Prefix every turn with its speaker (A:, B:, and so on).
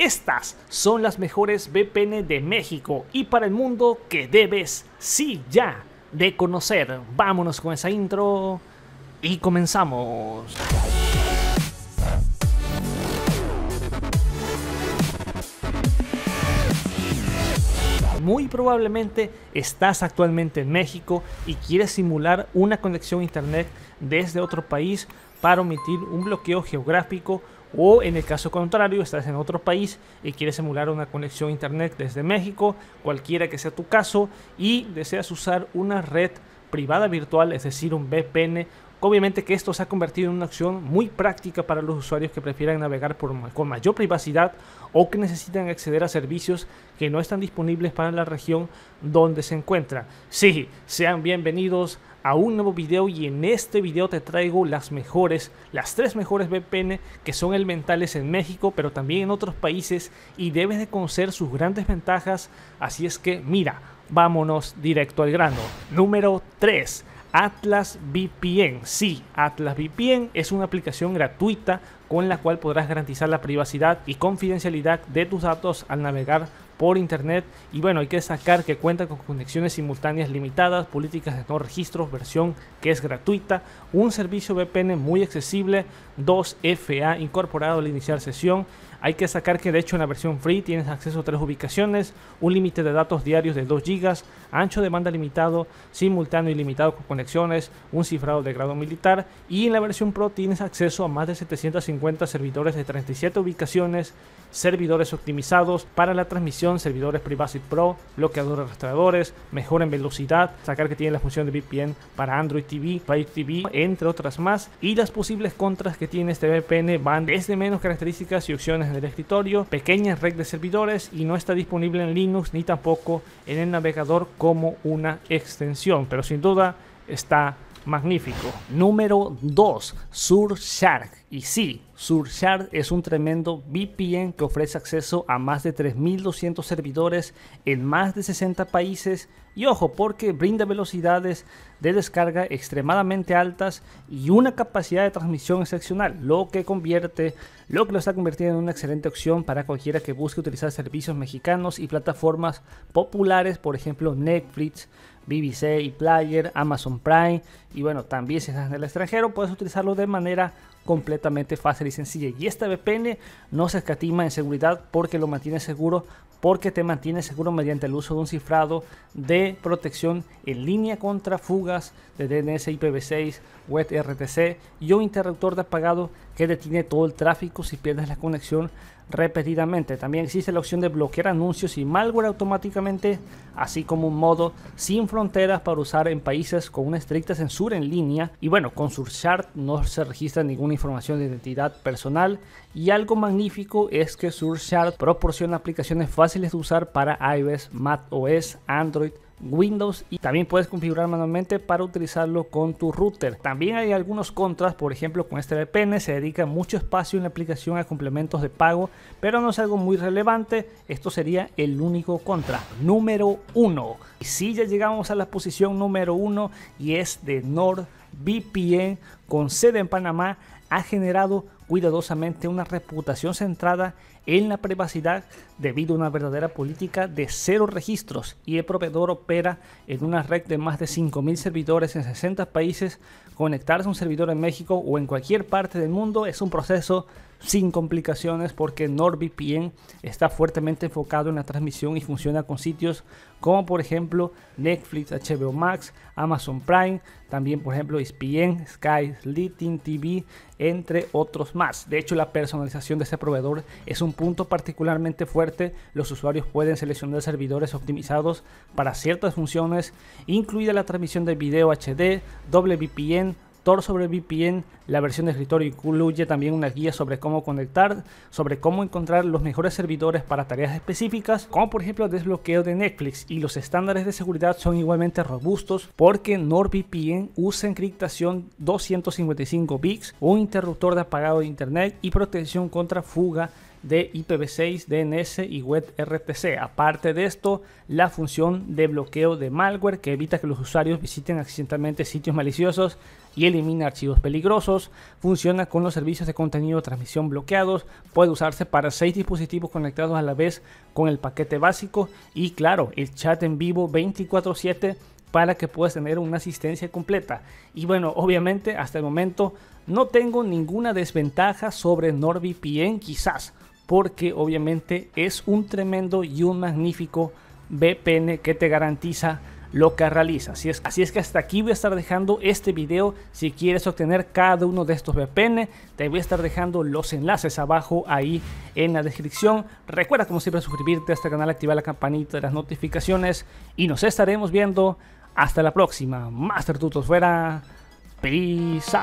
A: Estas son las mejores VPN de México y para el mundo que debes, sí, ya, de conocer. Vámonos con esa intro y comenzamos. muy probablemente estás actualmente en México y quieres simular una conexión a Internet desde otro país para omitir un bloqueo geográfico o en el caso contrario, estás en otro país y quieres emular una conexión a Internet desde México, cualquiera que sea tu caso, y deseas usar una red privada virtual, es decir, un VPN. Obviamente que esto se ha convertido en una opción muy práctica para los usuarios que prefieran navegar por, con mayor privacidad o que necesitan acceder a servicios que no están disponibles para la región donde se encuentra. Sí, sean bienvenidos a un nuevo video y en este video te traigo las mejores, las tres mejores VPN que son elementales en México pero también en otros países y debes de conocer sus grandes ventajas, así es que mira, vámonos directo al grano. Número 3. Atlas VPN. Sí, Atlas VPN es una aplicación gratuita con la cual podrás garantizar la privacidad y confidencialidad de tus datos al navegar por Internet. Y bueno, hay que destacar que cuenta con conexiones simultáneas limitadas, políticas de no registros, versión que es gratuita, un servicio VPN muy accesible, 2FA incorporado a la inicial sesión, hay que sacar que de hecho en la versión free tienes acceso a tres ubicaciones, un límite de datos diarios de 2 GB, ancho de banda limitado, simultáneo y limitado con conexiones, un cifrado de grado militar y en la versión pro tienes acceso a más de 750 servidores de 37 ubicaciones, servidores optimizados para la transmisión, servidores Privacy Pro, bloqueadores rastreadores, mejor en velocidad, sacar que tiene la función de VPN para Android TV, Fire TV, entre otras más y las posibles contras que tiene este VPN van desde menos características y opciones el escritorio, pequeñas red de servidores y no está disponible en Linux ni tampoco en el navegador como una extensión, pero sin duda está magnífico. Número 2, Surfshark. Y sí, Surfshark es un tremendo VPN que ofrece acceso a más de 3.200 servidores en más de 60 países. Y ojo, porque brinda velocidades de descarga extremadamente altas y una capacidad de transmisión excepcional, lo que convierte, lo que lo está convirtiendo en una excelente opción para cualquiera que busque utilizar servicios mexicanos y plataformas populares, por ejemplo Netflix, BBC y Player, Amazon Prime y bueno, también si estás en el extranjero puedes utilizarlo de manera completamente fácil y sencilla. Y esta VPN no se escatima en seguridad porque lo mantiene seguro, porque te mantiene seguro mediante el uso de un cifrado de protección en línea contra fugas de DNS IPv6, e rtc y un interruptor de apagado que detiene todo el tráfico si pierdes la conexión repetidamente. También existe la opción de bloquear anuncios y malware automáticamente, así como un modo sin fronteras para usar en países con una estricta censura en línea. Y bueno, con Surfshark no se registra ninguna información de identidad personal. Y algo magnífico es que Surfshark proporciona aplicaciones fáciles de usar para iOS, macOS, Android, Windows y también puedes configurar manualmente para utilizarlo con tu router. También hay algunos contras, por ejemplo con este VPN se dedica mucho espacio en la aplicación a complementos de pago, pero no es algo muy relevante, esto sería el único contra. Número uno. Y si ya llegamos a la posición número uno y es de NordVPN con sede en Panamá, ha generado cuidadosamente una reputación centrada en la privacidad debido a una verdadera política de cero registros y el proveedor opera en una red de más de 5.000 servidores en 60 países. Conectarse a un servidor en México o en cualquier parte del mundo es un proceso sin complicaciones porque NordVPN está fuertemente enfocado en la transmisión y funciona con sitios como por ejemplo Netflix, HBO Max, Amazon Prime, también por ejemplo ESPN, Sky, Litting TV, entre otros más. De hecho, la personalización de este proveedor es un punto particularmente fuerte. Los usuarios pueden seleccionar servidores optimizados para ciertas funciones, incluida la transmisión de video HD, doble VPN, Tor sobre VPN, la versión de escritorio incluye también una guía sobre cómo conectar, sobre cómo encontrar los mejores servidores para tareas específicas, como por ejemplo el desbloqueo de Netflix. Y los estándares de seguridad son igualmente robustos porque NordVPN usa encriptación 255 bits, un interruptor de apagado de internet y protección contra fuga de IPv6, DNS y WebRTC. Aparte de esto, la función de bloqueo de malware que evita que los usuarios visiten accidentalmente sitios maliciosos y elimina archivos peligrosos funciona con los servicios de contenido de transmisión bloqueados, puede usarse para seis dispositivos conectados a la vez con el paquete básico y claro, el chat en vivo 24/7 para que puedas tener una asistencia completa. Y bueno, obviamente hasta el momento no tengo ninguna desventaja sobre NordVPN quizás, porque obviamente es un tremendo y un magnífico VPN que te garantiza lo que realiza. Así es, así es que hasta aquí voy a estar dejando este video. Si quieres obtener cada uno de estos VPN, te voy a estar dejando los enlaces abajo ahí en la descripción. Recuerda como siempre suscribirte a este canal, activar la campanita de las notificaciones y nos estaremos viendo hasta la próxima. Master Tutos fuera. Peace